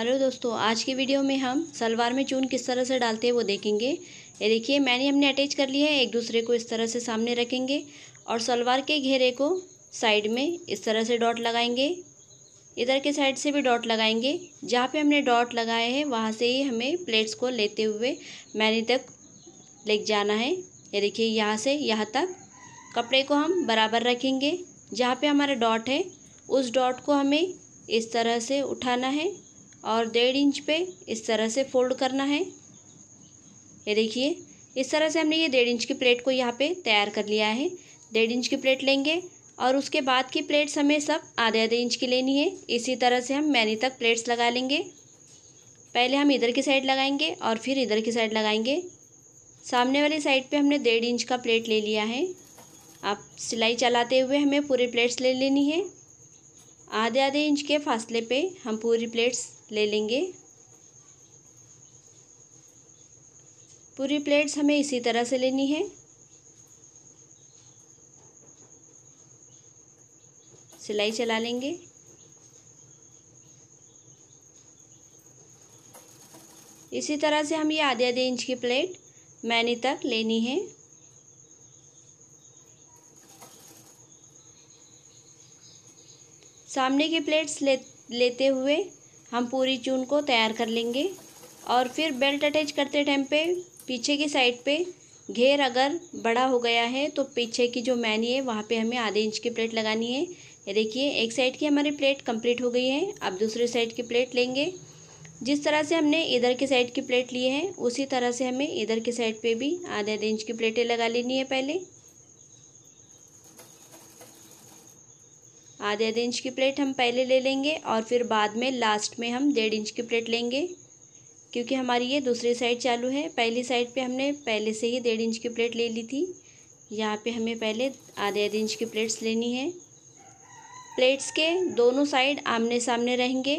hello दोस्तों आज की वीडियो में हम सलवार में चून किस तरह से डालते हैं वो देखेंगे ये देखिए मैंने हमने अटैच कर लिया है एक दूसरे को इस तरह से सामने रखेंगे और सलवार के घेरे को साइड में इस तरह से डॉट लगाएंगे इधर के साइड से भी डॉट लगाएंगे जहाँ पे हमने डॉट लगाए हैं वहाँ से ही हमें प्लेट्स को लेते हुए मैनी तक ले जाना है ये देखिए यहाँ से यहाँ तक कपड़े को हम बराबर रखेंगे जहाँ पर हमारा डॉट है उस डॉट को हमें इस तरह से उठाना है और डेढ़ इंच पे इस तरह से फोल्ड करना है ये देखिए इस तरह से हमने ये डेढ़ इंच की प्लेट को यहाँ पे तैयार कर लिया है डेढ़ इंच की प्लेट लेंगे और उसके बाद की प्लेट्स हमें सब आधे आधे इंच की लेनी है इसी तरह से हम मैनी तक प्लेट्स लगा लेंगे पहले हम इधर की साइड लगाएंगे और फिर इधर की साइड लगाएंगे सामने वाली साइड पे हमने डेढ़ इंच का प्लेट ले लिया है आप सिलाई चलाते हुए हमें पूरी प्लेट्स ले लेनी है आधे आधे इंच के फासले पे हम पूरी प्लेट्स ले लेंगे पूरी प्लेट्स हमें इसी तरह से लेनी है सिलाई चला लेंगे इसी तरह से हम ये आधे आधे इंच की प्लेट मैनी तक लेनी है सामने की प्लेट्स ले लेते हुए हम पूरी चून को तैयार कर लेंगे और फिर बेल्ट अटैच करते टाइम पे पीछे की साइड पे घेर अगर बड़ा हो गया है तो पीछे की जो मैनी है वहाँ पे हमें आधे इंच की प्लेट लगानी है ये देखिए एक साइड की हमारी प्लेट कंप्लीट हो गई है अब दूसरे साइड की प्लेट लेंगे जिस तरह से हमने इधर की साइड की प्लेट ली है उसी तरह से हमें इधर के साइड पे भी आधे आधे इंच की प्लेटें लगा लेनी है पहले आधे आधे इंच की प्लेट हम पहले ले लेंगे और फिर बाद में लास्ट में हम डेढ़ इंच की प्लेट लेंगे क्योंकि हमारी ये दूसरी साइड चालू है पहली साइड पे हमने पहले से ही डेढ़ इंच की प्लेट ले ली थी यहाँ पे हमें पहले आधे आधे इंच की प्लेट्स लेनी है प्लेट्स के दोनों साइड आमने सामने रहेंगे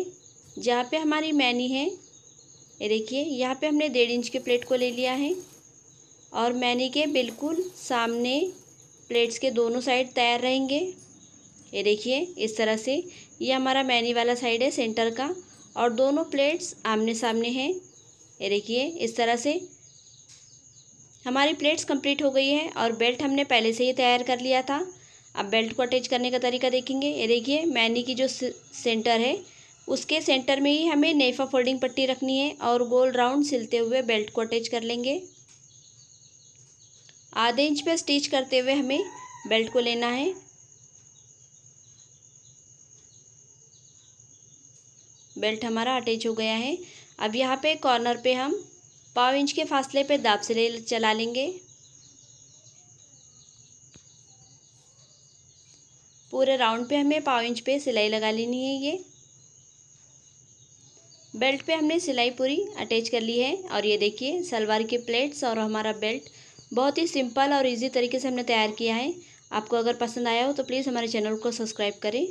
जहाँ पे हमारी मैनी है ये देखिए यहाँ पे हमने डेढ़ इंच के प्लेट को ले लिया है और मैनी के बिल्कुल सामने प्लेट्स के दोनों साइड तैयार रहेंगे ये देखिए इस तरह से ये हमारा मैनी वाला साइड है सेंटर का और दोनों प्लेट्स आमने सामने हैं ये देखिए इस तरह से हमारी प्लेट्स कंप्लीट हो गई है और बेल्ट हमने पहले से ही तैयार कर लिया था अब बेल्ट को अटैच करने का तरीका देखेंगे ये देखिए मैनी की जो सेंटर है उसके सेंटर में ही हमें नेफा फोल्डिंग पट्टी रखनी है और गोल राउंड सिलते हुए बेल्ट को अटैच कर लेंगे आधे इंच पर स्टिच करते हुए हमें बेल्ट को लेना है बेल्ट हमारा अटैच हो गया है अब यहाँ पे कॉर्नर पे हम पाव इंच के फासले पे दाब से ले चला लेंगे पूरे राउंड पे हमें पाव इंच पे सिलाई लगा लेनी है ये बेल्ट पे हमने सिलाई पूरी अटैच कर ली है और ये देखिए सलवार की प्लेट्स और हमारा बेल्ट बहुत ही सिंपल और इजी तरीके से हमने तैयार किया है आपको अगर पसंद आया हो तो प्लीज़ हमारे चैनल को सब्सक्राइब करें